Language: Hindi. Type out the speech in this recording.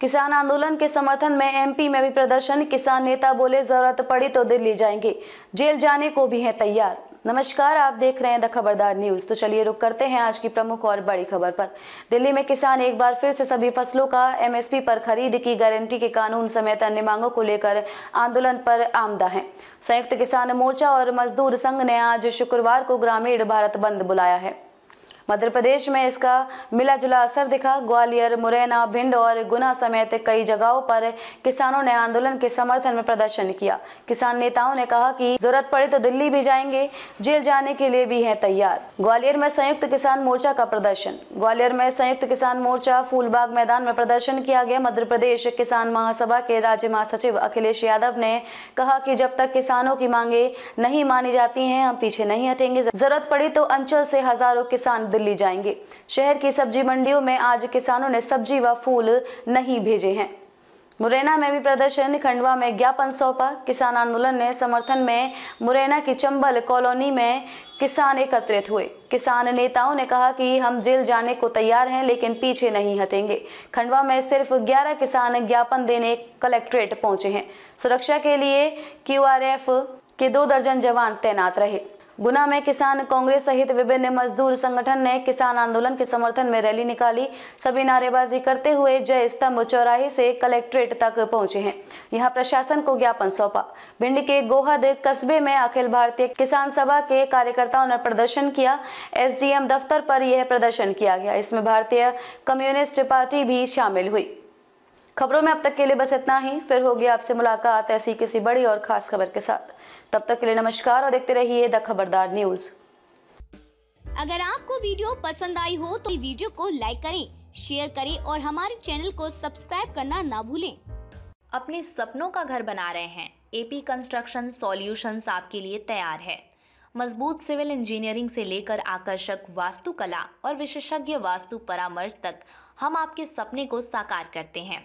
किसान आंदोलन के समर्थन में एमपी में भी प्रदर्शन किसान नेता बोले जरूरत पड़ी तो दिल्ली जाएंगे जेल जाने को भी है तैयार नमस्कार आप देख रहे हैं द खबरदार न्यूज तो चलिए रुक करते हैं आज की प्रमुख और बड़ी खबर पर दिल्ली में किसान एक बार फिर से सभी फसलों का एमएसपी पर खरीद की गारंटी के कानून समेत अन्य मांगों को लेकर आंदोलन पर आमदा है संयुक्त किसान मोर्चा और मजदूर संघ ने आज शुक्रवार को ग्रामीण भारत बंद बुलाया है मध्य प्रदेश में इसका मिला जुला असर दिखा ग्वालियर मुरैना भिंड और गुना समेत कई जगहों पर किसानों ने आंदोलन के समर्थन में प्रदर्शन किया किसान नेताओं ने कहा कि जरूरत पड़ी तो दिल्ली भी जाएंगे जेल जाने के लिए भी हैं तैयार ग्वालियर में संयुक्त किसान मोर्चा का प्रदर्शन ग्वालियर में संयुक्त किसान मोर्चा फूलबाग मैदान में प्रदर्शन किया गया मध्य प्रदेश किसान महासभा के राज्य महासचिव अखिलेश यादव ने कहा की जब तक किसानों की मांगे नहीं मानी जाती है हम पीछे नहीं हटेंगे जरूरत पड़ी तो अंचल से हजारों किसान दिल्ली जाएंगे शहर की सब्जी मंडियों में आज किसानों ने सब्जी व फूल नहीं भेजे हैं मुरैना में भी प्रदर्शन खंडवा में ज्ञापन सौंपा किसान आंदोलन ने समर्थन में मुरैना की चंबल कॉलोनी में किसान एकत्रित हुए किसान नेताओं ने कहा कि हम जेल जाने को तैयार हैं लेकिन पीछे नहीं हटेंगे खंडवा में सिर्फ 11 किसान ज्ञापन देने कलेक्ट्रेट पहुंचे हैं सुरक्षा के लिए क्यूआरएफ के दो दर्जन जवान तैनात रहे गुना में किसान कांग्रेस सहित विभिन्न मजदूर संगठन ने किसान आंदोलन के समर्थन में रैली निकाली सभी नारेबाजी करते हुए जय स्तंभ चौराहे से कलेक्ट्रेट तक पहुंचे हैं यहां प्रशासन को ज्ञापन सौंपा भिंड के गोहद कस्बे में अखिल भारतीय किसान सभा के कार्यकर्ताओं ने प्रदर्शन किया एसडीएम दफ्तर पर यह प्रदर्शन किया गया इसमें भारतीय कम्युनिस्ट पार्टी भी शामिल हुई खबरों में अब तक के लिए बस इतना ही फिर होगी आपसे मुलाकात ऐसी किसी बड़ी और खास खबर के साथ तब तक के लिए नमस्कार और देखते रहिए द खबरदार न्यूज अगर आपको वीडियो पसंद आई हो तो वीडियो को लाइक करें शेयर करें और हमारे चैनल को सब्सक्राइब करना ना भूलें अपने सपनों का घर बना रहे हैं एपी कंस्ट्रक्शन सॉल्यूशंस आपके लिए तैयार है मजबूत सिविल इंजीनियरिंग से लेकर आकर्षक वास्तुकला और विशेषज्ञ वास्तु परामर्श तक हम आपके सपने को साकार करते हैं